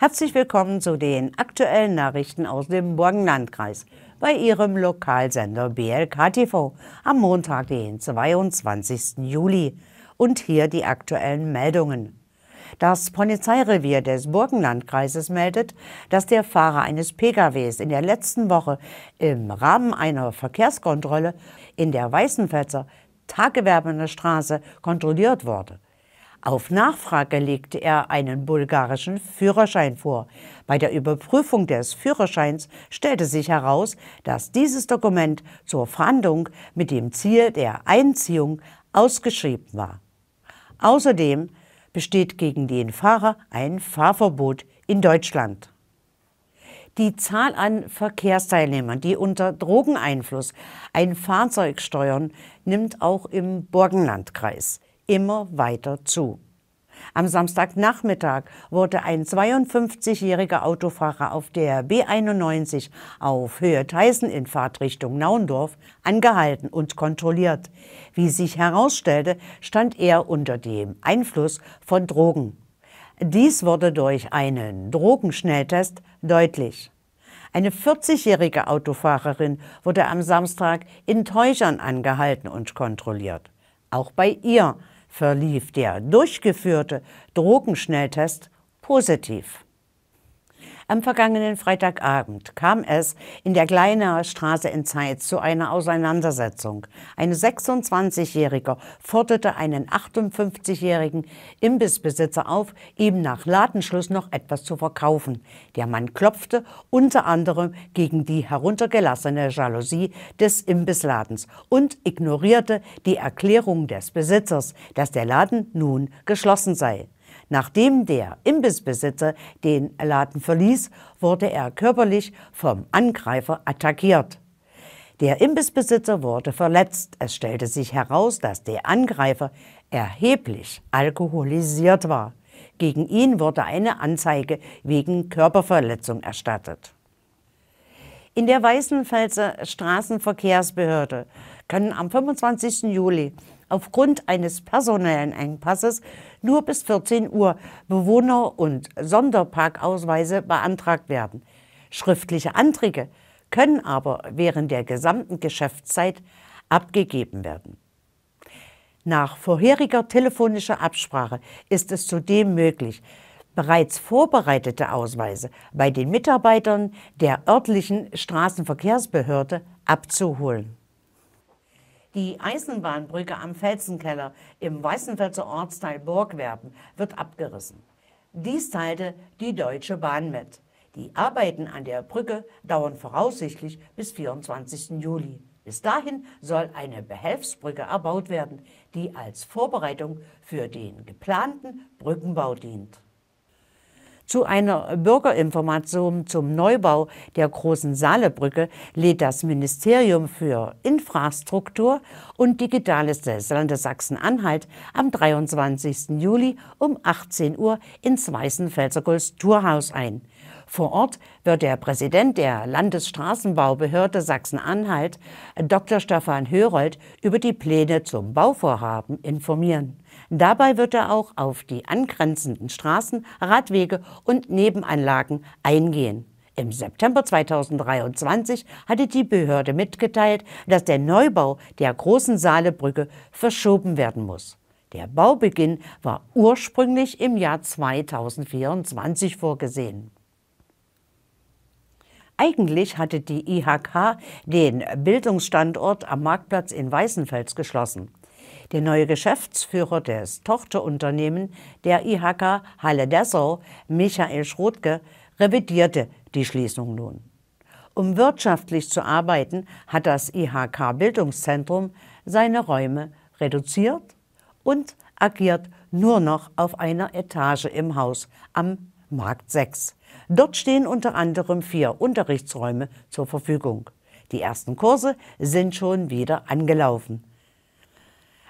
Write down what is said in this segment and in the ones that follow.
Herzlich willkommen zu den aktuellen Nachrichten aus dem Burgenlandkreis bei Ihrem Lokalsender BLK TV am Montag, den 22. Juli. Und hier die aktuellen Meldungen. Das Polizeirevier des Burgenlandkreises meldet, dass der Fahrer eines PKWs in der letzten Woche im Rahmen einer Verkehrskontrolle in der Weißenfelser Tagewerbener Straße kontrolliert wurde. Auf Nachfrage legte er einen bulgarischen Führerschein vor. Bei der Überprüfung des Führerscheins stellte sich heraus, dass dieses Dokument zur Fahndung mit dem Ziel der Einziehung ausgeschrieben war. Außerdem besteht gegen den Fahrer ein Fahrverbot in Deutschland. Die Zahl an Verkehrsteilnehmern, die unter Drogeneinfluss ein Fahrzeug steuern, nimmt auch im Burgenlandkreis immer weiter zu. Am Samstagnachmittag wurde ein 52-jähriger Autofahrer auf der B91 auf Höhe Theisen in Fahrtrichtung Naundorf angehalten und kontrolliert. Wie sich herausstellte, stand er unter dem Einfluss von Drogen. Dies wurde durch einen Drogenschnelltest deutlich. Eine 40-jährige Autofahrerin wurde am Samstag in Täuschern angehalten und kontrolliert. Auch bei ihr verlief der durchgeführte Drogenschnelltest positiv. Am vergangenen Freitagabend kam es in der Kleinauer Straße in Zeitz zu einer Auseinandersetzung. Ein 26 jähriger forderte einen 58-jährigen Imbissbesitzer auf, ihm nach Ladenschluss noch etwas zu verkaufen. Der Mann klopfte unter anderem gegen die heruntergelassene Jalousie des Imbissladens und ignorierte die Erklärung des Besitzers, dass der Laden nun geschlossen sei. Nachdem der Imbissbesitzer den Laden verließ, wurde er körperlich vom Angreifer attackiert. Der Imbissbesitzer wurde verletzt. Es stellte sich heraus, dass der Angreifer erheblich alkoholisiert war. Gegen ihn wurde eine Anzeige wegen Körperverletzung erstattet. In der Weißenfelser Straßenverkehrsbehörde können am 25. Juli aufgrund eines personellen Engpasses nur bis 14 Uhr Bewohner- und Sonderparkausweise beantragt werden. Schriftliche Anträge können aber während der gesamten Geschäftszeit abgegeben werden. Nach vorheriger telefonischer Absprache ist es zudem möglich, bereits vorbereitete Ausweise bei den Mitarbeitern der örtlichen Straßenverkehrsbehörde abzuholen. Die Eisenbahnbrücke am Felsenkeller im Weißenfelser Ortsteil Burgwerben wird abgerissen. Dies teilte die Deutsche Bahn mit. Die Arbeiten an der Brücke dauern voraussichtlich bis 24. Juli. Bis dahin soll eine Behelfsbrücke erbaut werden, die als Vorbereitung für den geplanten Brückenbau dient. Zu einer Bürgerinformation zum Neubau der großen Saalebrücke lädt das Ministerium für Infrastruktur und Digitales des Landes Sachsen-Anhalt am 23. Juli um 18 Uhr ins Weißenfelser Kulturhaus ein. Vor Ort wird der Präsident der Landesstraßenbaubehörde Sachsen-Anhalt, Dr. Stefan Hörold, über die Pläne zum Bauvorhaben informieren. Dabei wird er auch auf die angrenzenden Straßen, Radwege und Nebenanlagen eingehen. Im September 2023 hatte die Behörde mitgeteilt, dass der Neubau der großen Saalebrücke verschoben werden muss. Der Baubeginn war ursprünglich im Jahr 2024 vorgesehen. Eigentlich hatte die IHK den Bildungsstandort am Marktplatz in Weißenfels geschlossen. Der neue Geschäftsführer des Tochterunternehmen der IHK Halle Dessau, Michael Schrodke, revidierte die Schließung nun. Um wirtschaftlich zu arbeiten, hat das IHK Bildungszentrum seine Räume reduziert und agiert nur noch auf einer Etage im Haus am Markt 6. Dort stehen unter anderem vier Unterrichtsräume zur Verfügung. Die ersten Kurse sind schon wieder angelaufen.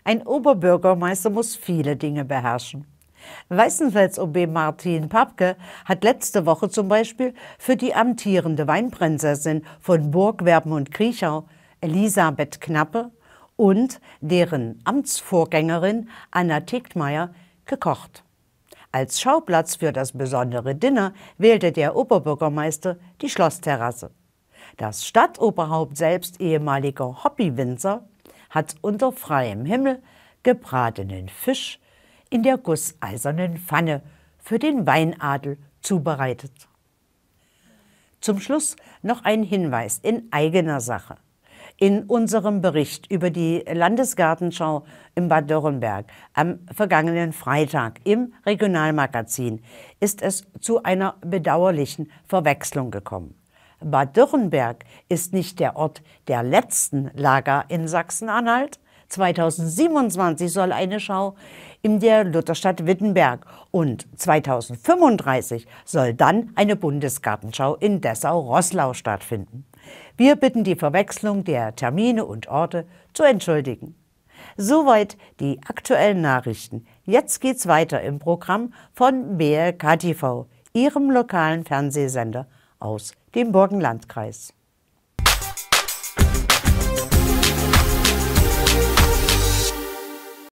Ein Oberbürgermeister muss viele Dinge beherrschen. Weißenfels OB Martin Papke hat letzte Woche zum Beispiel für die amtierende Weinprinzessin von Burgwerben und Kriechau, Elisabeth Knappe, und deren Amtsvorgängerin Anna Tegtmeier gekocht. Als Schauplatz für das besondere Dinner wählte der Oberbürgermeister die Schlossterrasse. Das Stadtoberhaupt selbst, ehemaliger Hobbywinzer, hat unter freiem Himmel gebratenen Fisch in der gusseisernen Pfanne für den Weinadel zubereitet. Zum Schluss noch ein Hinweis in eigener Sache in unserem Bericht über die Landesgartenschau im Bad Dürrenberg am vergangenen Freitag im Regionalmagazin ist es zu einer bedauerlichen Verwechslung gekommen. Bad Dürrenberg ist nicht der Ort der letzten Lager in Sachsen-Anhalt. 2027 soll eine Schau in der Lutherstadt Wittenberg und 2035 soll dann eine Bundesgartenschau in Dessau-Rosslau stattfinden. Wir bitten die Verwechslung der Termine und Orte zu entschuldigen. Soweit die aktuellen Nachrichten. Jetzt geht's weiter im Programm von TV, Ihrem lokalen Fernsehsender aus dem Burgenlandkreis.